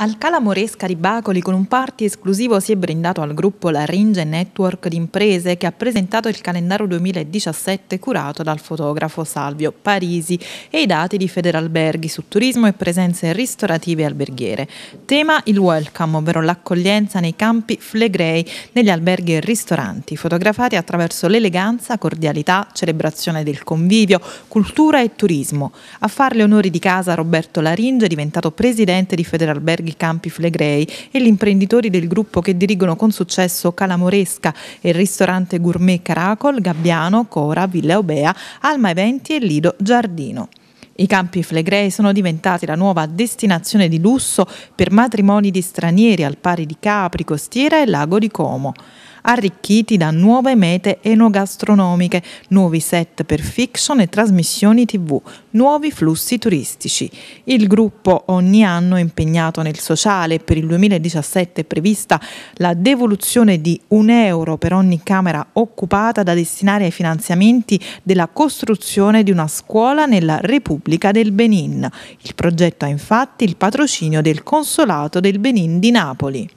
Alcala Moresca di Bacoli con un party esclusivo si è brindato al gruppo La Ringe Network di imprese che ha presentato il calendario 2017 curato dal fotografo Salvio Parisi e i dati di Federalberghi su turismo e presenze ristorative e alberghiere. Tema il welcome, ovvero l'accoglienza nei campi flegrei negli alberghi e ristoranti, fotografati attraverso l'eleganza, cordialità, celebrazione del convivio, cultura e turismo. A farle onori di casa Roberto Laringe, diventato presidente di Federalberghi Borghi Campi Flegrei e gli imprenditori del gruppo che dirigono con successo Calamoresca e il ristorante gourmet Caracol, Gabbiano, Cora, Villa Obea, Alma Eventi e Lido Giardino. I campi flegrei sono diventati la nuova destinazione di lusso per matrimoni di stranieri al pari di Capri, Costiera e Lago di Como arricchiti da nuove mete enogastronomiche, nuovi set per fiction e trasmissioni tv, nuovi flussi turistici. Il gruppo ogni anno è impegnato nel sociale e per il 2017 è prevista la devoluzione di un euro per ogni camera occupata da destinare ai finanziamenti della costruzione di una scuola nella Repubblica del Benin. Il progetto ha infatti il patrocinio del Consolato del Benin di Napoli.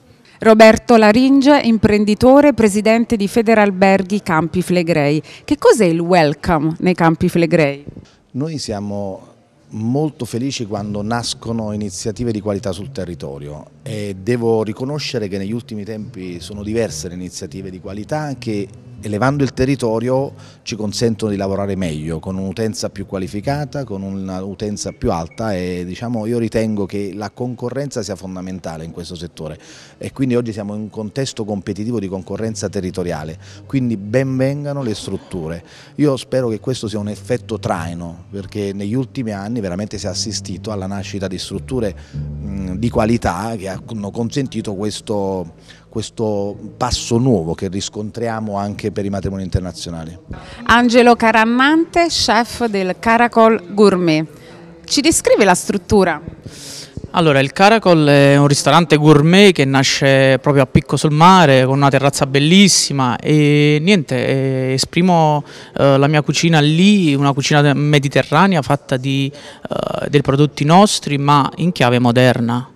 Roberto Laringe, imprenditore, e presidente di Federalberghi Campi Flegrei. Che cos'è il welcome nei Campi Flegrei? Noi siamo molto felici quando nascono iniziative di qualità sul territorio e devo riconoscere che negli ultimi tempi sono diverse le iniziative di qualità che elevando il territorio ci consentono di lavorare meglio, con un'utenza più qualificata, con un'utenza più alta e diciamo, io ritengo che la concorrenza sia fondamentale in questo settore e quindi oggi siamo in un contesto competitivo di concorrenza territoriale, quindi ben vengano le strutture. Io spero che questo sia un effetto traino perché negli ultimi anni veramente si è assistito alla nascita di strutture di qualità che hanno consentito questo questo passo nuovo che riscontriamo anche per i matrimoni internazionali. Angelo Carammante, chef del Caracol Gourmet. Ci descrive la struttura? Allora, il Caracol è un ristorante gourmet che nasce proprio a Picco sul Mare, con una terrazza bellissima e niente, eh, esprimo eh, la mia cucina lì, una cucina mediterranea fatta di, eh, dei prodotti nostri ma in chiave moderna.